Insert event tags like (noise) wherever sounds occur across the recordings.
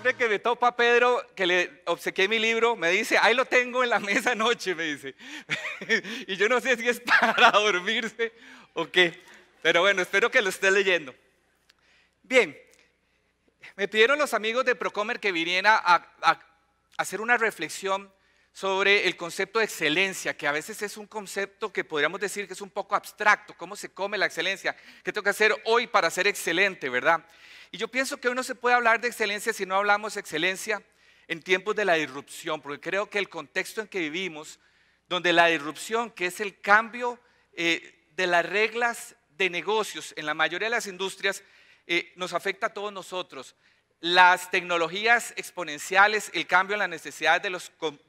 siempre que me topa Pedro, que le obsequié mi libro, me dice, ahí lo tengo en la mesa anoche, me dice. (laughs) y yo no sé si es para dormirse o qué, pero bueno, espero que lo esté leyendo. Bien, me pidieron los amigos de Procomer que viniera a hacer una reflexión sobre el concepto de excelencia, que a veces es un concepto que podríamos decir que es un poco abstracto, cómo se come la excelencia, qué tengo que hacer hoy para ser excelente, ¿verdad? Y yo pienso que hoy no se puede hablar de excelencia si no hablamos de excelencia en tiempos de la disrupción, porque creo que el contexto en que vivimos, donde la disrupción, que es el cambio eh, de las reglas de negocios en la mayoría de las industrias, eh, nos afecta a todos nosotros las tecnologías exponenciales, el cambio en las necesidades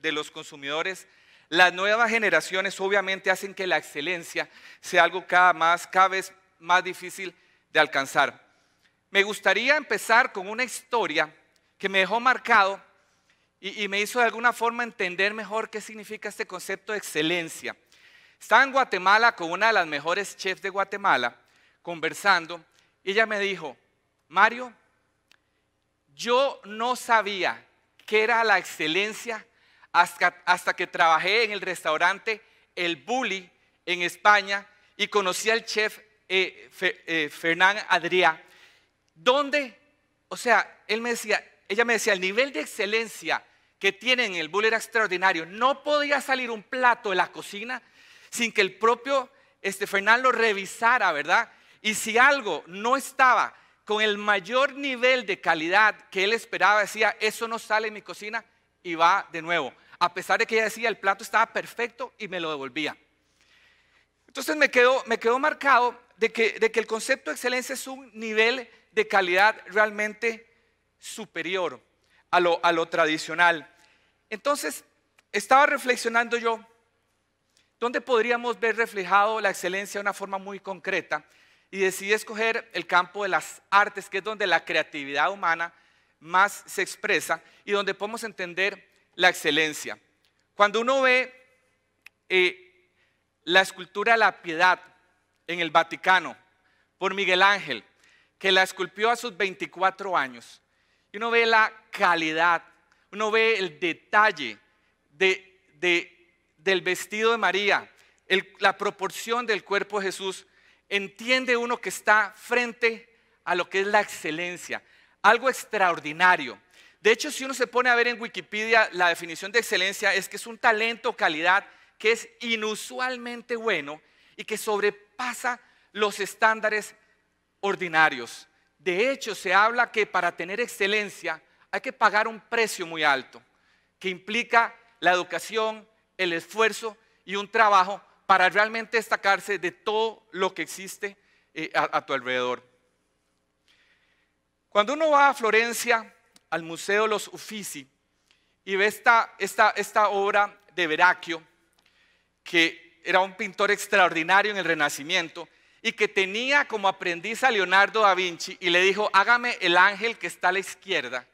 de los, consumidores, las nuevas generaciones obviamente hacen que la excelencia sea algo cada, más, cada vez más difícil de alcanzar. Me gustaría empezar con una historia que me dejó marcado y, y me hizo de alguna forma entender mejor qué significa este concepto de excelencia. Estaba en Guatemala con una de las mejores chefs de Guatemala conversando y ella me dijo, Mario, yo no sabía qué era la excelencia hasta, que trabajé en el restaurante El Bully en España y conocí al chef eh, eh, Fernán Adrià, donde, o sea, él me decía, ella me decía, el nivel de excelencia que tienen en el bully era extraordinario. No podía salir un plato de la cocina sin que el propio este, Fernán lo revisara, ¿verdad? Y si algo no estaba con el mayor nivel de calidad que él esperaba, decía, eso no sale en mi cocina y va de nuevo. A pesar de que ella decía, el plato estaba perfecto y me lo devolvía. Entonces me quedó, marcado de que, el concepto de excelencia es un nivel de calidad realmente superior a lo, a lo tradicional. Entonces estaba reflexionando yo, ¿dónde podríamos ver reflejado la excelencia de una forma muy concreta? y decidí escoger el campo de las artes, que es donde la creatividad humana más se expresa y donde podemos entender la excelencia. Cuando uno ve eh, la escultura de la piedad en el Vaticano por Miguel Ángel, que la esculpió a sus 24 años, y uno ve la calidad, uno ve el detalle de, del vestido de María, la proporción del cuerpo de Jesús, entiende uno que está frente a lo que es la excelencia, algo extraordinario. De hecho, si uno se pone a ver en Wikipedia, la definición de excelencia es que es un talento o calidad que es inusualmente bueno y que sobrepasa los estándares ordinarios. De hecho, se habla que para tener excelencia hay que pagar un precio muy alto, que implica la educación, el esfuerzo y un trabajo para realmente destacarse de todo lo que existe eh, a, tu alrededor. Cuando uno va a Florencia, al Museo Los Uffizi, y ve esta, obra de Veracchio, que era un pintor extraordinario en el Renacimiento, y que tenía como aprendiz a Leonardo da Vinci, y le dijo, hágame el ángel que está a la izquierda.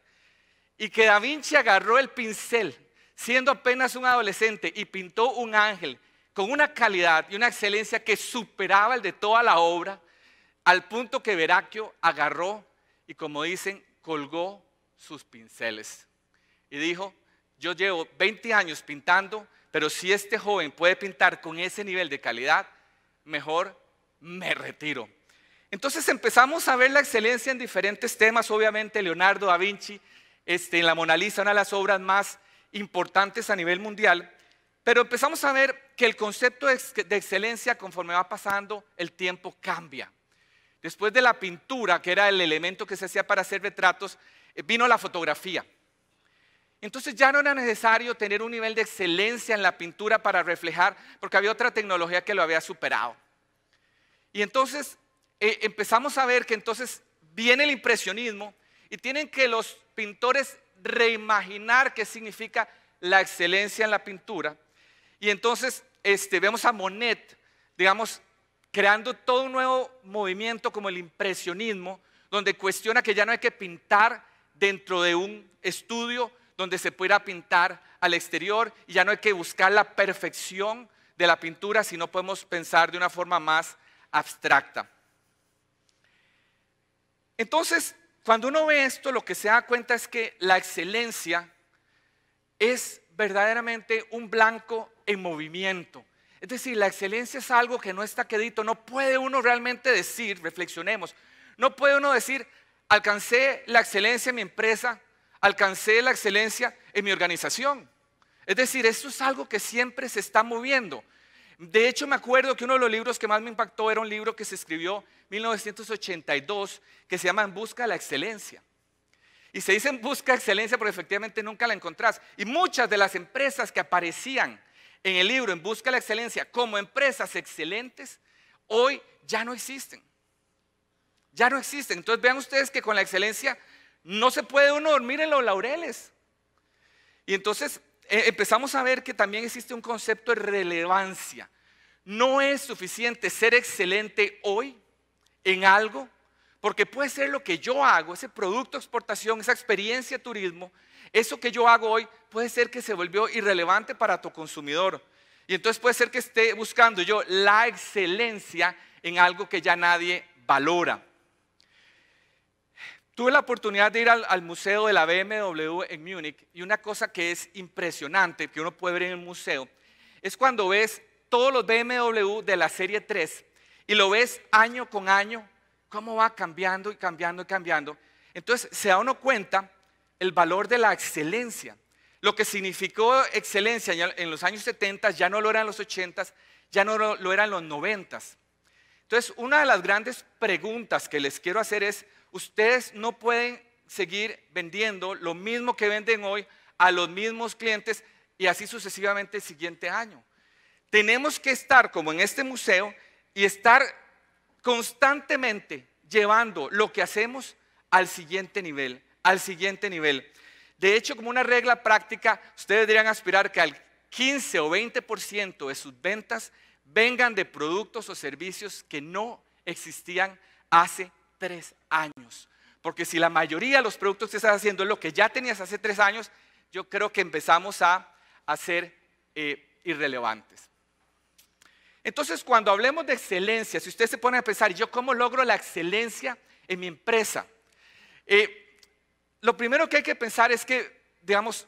Y que da Vinci agarró el pincel, siendo apenas un adolescente, y pintó un ángel con una calidad y una excelencia que superaba el de toda la obra, al punto que Veracchio agarró y como dicen, colgó sus pinceles y dijo, yo llevo 20 años pintando, pero si este joven puede pintar con ese nivel de calidad, mejor me retiro. Entonces empezamos a ver la excelencia en diferentes temas, obviamente Leonardo da Vinci, este, en la Mona Lisa, una de las obras más importantes a nivel mundial, pero empezamos a ver que el concepto de excelencia conforme va pasando el tiempo cambia. Después de la pintura, que era el elemento que se hacía para hacer retratos, eh, vino la fotografía. Entonces ya no era necesario tener un nivel de excelencia en la pintura para reflejar, porque había otra tecnología que lo había superado. Y entonces eh, empezamos a ver que entonces viene el impresionismo y tienen que los pintores reimaginar qué significa la excelencia en la pintura y entonces este, vemos a Monet, digamos, creando todo un nuevo movimiento como el impresionismo, donde cuestiona que ya no hay que pintar dentro de un estudio donde se pueda pintar al exterior y ya no hay que buscar la perfección de la pintura, si no podemos pensar de una forma más abstracta. Entonces, cuando uno ve esto, lo que se da cuenta es que la excelencia es verdaderamente un blanco en movimiento. Es decir, la excelencia es algo que no está quedito. No puede uno realmente decir, reflexionemos, no puede uno decir, alcancé la excelencia en mi empresa, alcancé la excelencia en mi organización. Es decir, eso es algo que siempre se está moviendo. De hecho, me acuerdo que uno de los libros que más me impactó era un libro que se escribió en 1982 que se llama En Busca de la Excelencia. Y se dice En Busca de Excelencia porque efectivamente nunca la encontrás. Y muchas de las empresas que aparecían en el libro En Busca de la Excelencia como empresas excelentes, hoy ya no existen. Ya no existen. Entonces vean ustedes que con la excelencia no se puede uno dormir en los laureles. Y entonces eh, empezamos a ver que también existe un concepto de relevancia. No es suficiente ser excelente hoy en algo porque puede ser lo que yo hago, ese producto exportación, esa experiencia turismo, eso que yo hago hoy puede ser que se volvió irrelevante para tu consumidor. Y entonces puede ser que esté buscando yo la excelencia en algo que ya nadie valora. Tuve la oportunidad de ir al, al museo de la BMW en Múnich y una cosa que es impresionante que uno puede ver en el museo es cuando ves todos los BMW de la serie 3 y lo ves año con año cómo va cambiando y cambiando y cambiando. Entonces se da uno cuenta el valor de la excelencia. Lo que significó excelencia en los años 70 ya no lo eran los 80, ya no lo eran los 90. Entonces, una de las grandes preguntas que les quiero hacer es, ustedes no pueden seguir vendiendo lo mismo que venden hoy a los mismos clientes y así sucesivamente el siguiente año. Tenemos que estar como en este museo y estar constantemente llevando lo que hacemos al siguiente nivel, al siguiente nivel. De hecho, como una regla práctica, ustedes deberían aspirar que al 15 o 20% de sus ventas vengan de productos o servicios que no existían hace tres años. Porque si la mayoría de los productos que estás haciendo es lo que ya tenías hace tres años, yo creo que empezamos a, ser eh, irrelevantes. Entonces, cuando hablemos de excelencia, si usted se pone a pensar, ¿yo cómo logro la excelencia en mi empresa? Eh, lo primero que hay que pensar es que, digamos,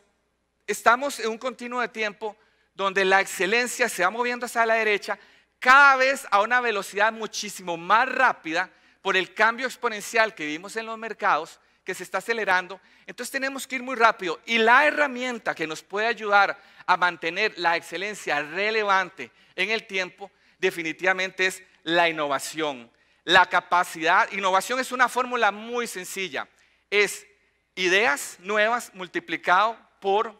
estamos en un continuo de tiempo donde la excelencia se va moviendo hacia la derecha, cada vez a una velocidad muchísimo más rápida por el cambio exponencial que vivimos en los mercados que se está acelerando. Entonces tenemos que ir muy rápido. Y la herramienta que nos puede ayudar a mantener la excelencia relevante en el tiempo definitivamente es la innovación. La capacidad, innovación es una fórmula muy sencilla. Es ideas nuevas multiplicado por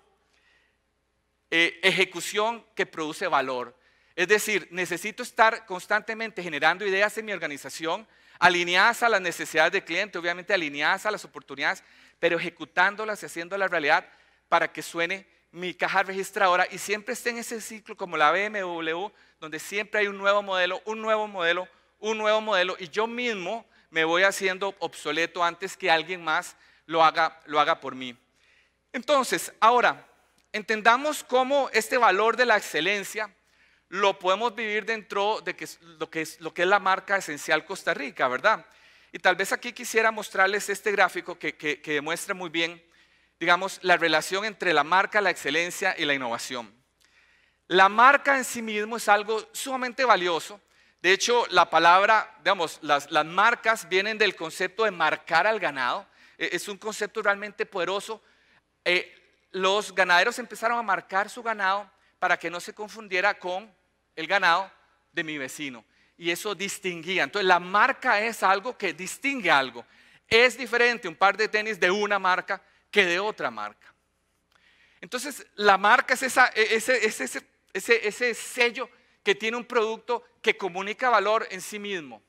eh, ejecución que produce valor. Es decir, necesito estar constantemente generando ideas en mi organización alineadas a las necesidades del cliente, obviamente alineadas a las oportunidades, pero ejecutándolas y haciendo la realidad para que suene mi caja registradora y siempre esté en ese ciclo como la BMW, donde siempre hay un nuevo modelo, un nuevo modelo, un nuevo modelo, y yo mismo me voy haciendo obsoleto antes que alguien más lo haga, lo haga por mí. Entonces, ahora, entendamos cómo este valor de la excelencia lo podemos vivir dentro de que lo, que es, lo que es la marca esencial Costa Rica, ¿verdad? Y tal vez aquí quisiera mostrarles este gráfico que, que, demuestra muy bien, digamos, la relación entre la marca, la excelencia y la innovación. La marca en sí mismo es algo sumamente valioso. De hecho, la palabra, digamos, las, las marcas vienen del concepto de marcar al ganado. E, es un concepto realmente poderoso. Eh, los ganaderos empezaron a marcar su ganado para que no se confundiera con el ganado de mi vecino. Y eso distinguía. Entonces la marca es algo que distingue algo. Es diferente un par de tenis de una marca que de otra marca. Entonces la marca es e, ese, ese sello que tiene un producto que comunica valor en sí mismo.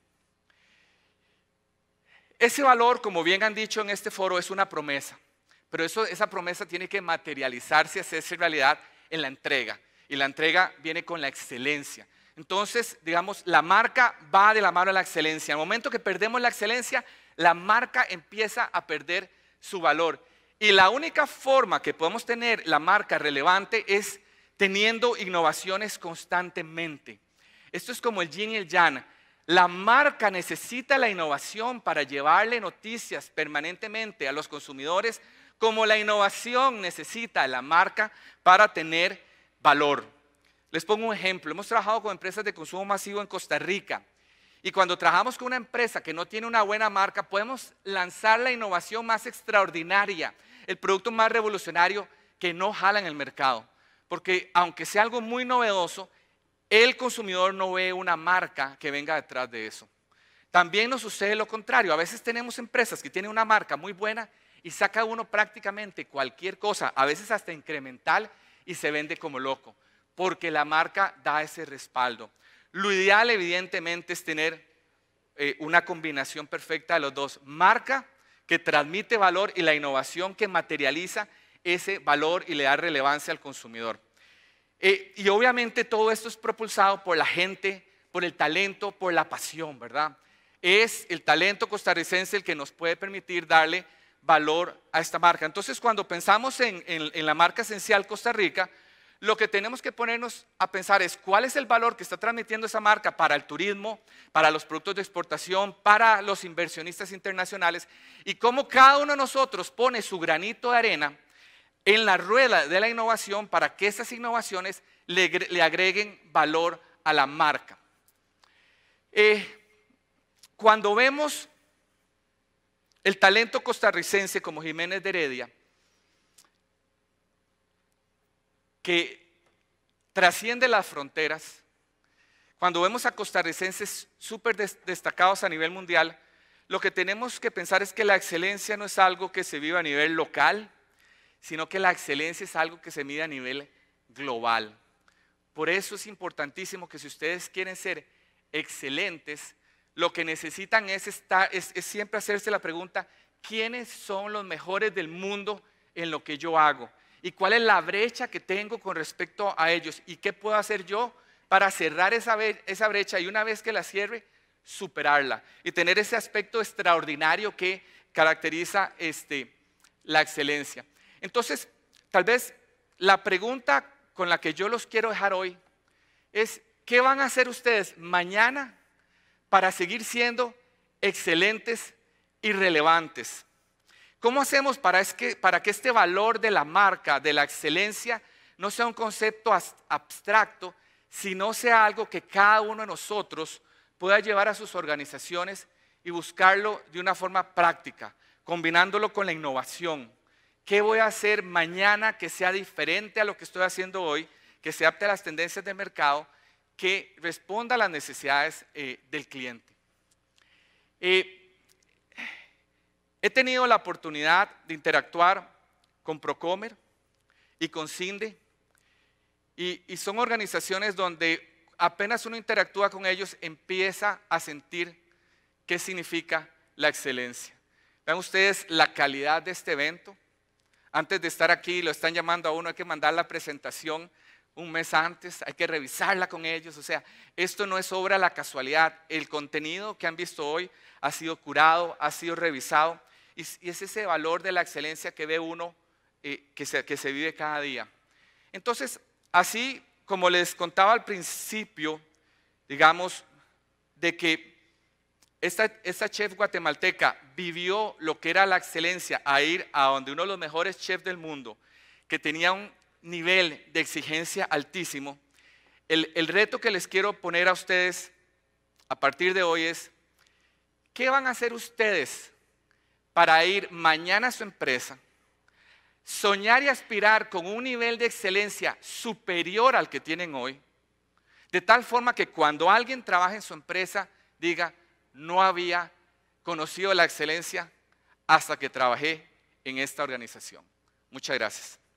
Ese valor, como bien han dicho en este foro, es una promesa. Pero eso, esa promesa tiene que materializarse, hacerse realidad en la entrega y la entrega viene con la excelencia. Entonces, digamos, la marca va de la mano a la excelencia. Al momento que perdemos la excelencia, la marca empieza a perder su valor. Y la única forma que podemos tener la marca relevante es teniendo innovaciones constantemente. Esto es como el yin y el yang. La marca necesita la innovación para llevarle noticias permanentemente a los consumidores, como la innovación necesita la marca para tener valor. Les pongo un ejemplo. Hemos trabajado con empresas de consumo masivo en Costa Rica. Y cuando trabajamos con una empresa que no tiene una buena marca, podemos lanzar la innovación más extraordinaria, el producto más revolucionario que no jala en el mercado. Porque aunque sea algo muy novedoso, el consumidor no ve una marca que venga detrás de eso. También nos sucede lo contrario. A veces tenemos empresas que tienen una marca muy buena y saca uno prácticamente cualquier cosa, a veces hasta incremental, y se vende como loco, porque la marca da ese respaldo. Lo ideal evidentemente es tener eh, una combinación perfecta de los dos, marca que transmite valor y la innovación que materializa ese valor y le da relevancia al consumidor. Eh, y obviamente todo esto es propulsado por la gente, por el talento, por la pasión, ¿verdad? Es el talento costarricense el que nos puede permitir darle valor a esta marca. Entonces, cuando pensamos en, la marca esencial Costa Rica, lo que tenemos que ponernos a pensar es cuál es el valor que está transmitiendo esa marca para el turismo, para los productos de exportación, para los inversionistas internacionales y cómo cada uno de nosotros pone su granito de arena en la rueda de la innovación para que esas innovaciones le, agreguen valor a la marca. Eh, cuando vemos el talento costarricense como Jiménez de Heredia, que trasciende las fronteras, cuando vemos a costarricenses súper destacados a nivel mundial, lo que tenemos que pensar es que la excelencia no es algo que se vive a nivel local, sino que la excelencia es algo que se mide a nivel global. Por eso es importantísimo que si ustedes quieren ser excelentes, lo que necesitan es, estar, es, siempre hacerse la pregunta, ¿quiénes son los mejores del mundo en lo que yo hago? ¿Y cuál es la brecha que tengo con respecto a ellos? ¿Y qué puedo hacer yo para cerrar esa, esa brecha y una vez que la cierre, superarla? Y tener ese aspecto extraordinario que caracteriza este, la excelencia. Entonces, tal vez la pregunta con la que yo los quiero dejar hoy es, ¿qué van a hacer ustedes mañana para seguir siendo excelentes y relevantes. ¿Cómo hacemos para, que, este valor de la marca, de la excelencia, no sea un concepto abstracto, sino sea algo que cada uno de nosotros pueda llevar a sus organizaciones y buscarlo de una forma práctica, combinándolo con la innovación? ¿Qué voy a hacer mañana que sea diferente a lo que estoy haciendo hoy, que se adapte a las tendencias del mercado que responda a las necesidades eh, del cliente. Eh, he tenido la oportunidad de interactuar con Procomer y con Cinde, y, son organizaciones donde apenas uno interactúa con ellos, empieza a sentir qué significa la excelencia. Vean ustedes la calidad de este evento. Antes de estar aquí, lo están llamando a uno, hay que mandar la presentación un mes antes, hay que revisarla con ellos. O sea, esto no es obra de la casualidad. El contenido que han visto hoy ha sido curado, ha sido revisado. Y, es ese valor de la excelencia que ve uno eh, que, se, que se vive cada día. Entonces, así como les contaba al principio, digamos, de que esta, esta, chef guatemalteca vivió lo que era la excelencia, a ir a donde uno de los mejores chefs del mundo, que tenía un nivel de exigencia altísimo, el, reto que les quiero poner a ustedes a partir de hoy es, ¿qué van a hacer ustedes para ir mañana a su empresa, soñar y aspirar con un nivel de excelencia superior al que tienen hoy, de tal forma que cuando alguien trabaje en su empresa diga, no había conocido la excelencia hasta que trabajé en esta organización. Muchas gracias.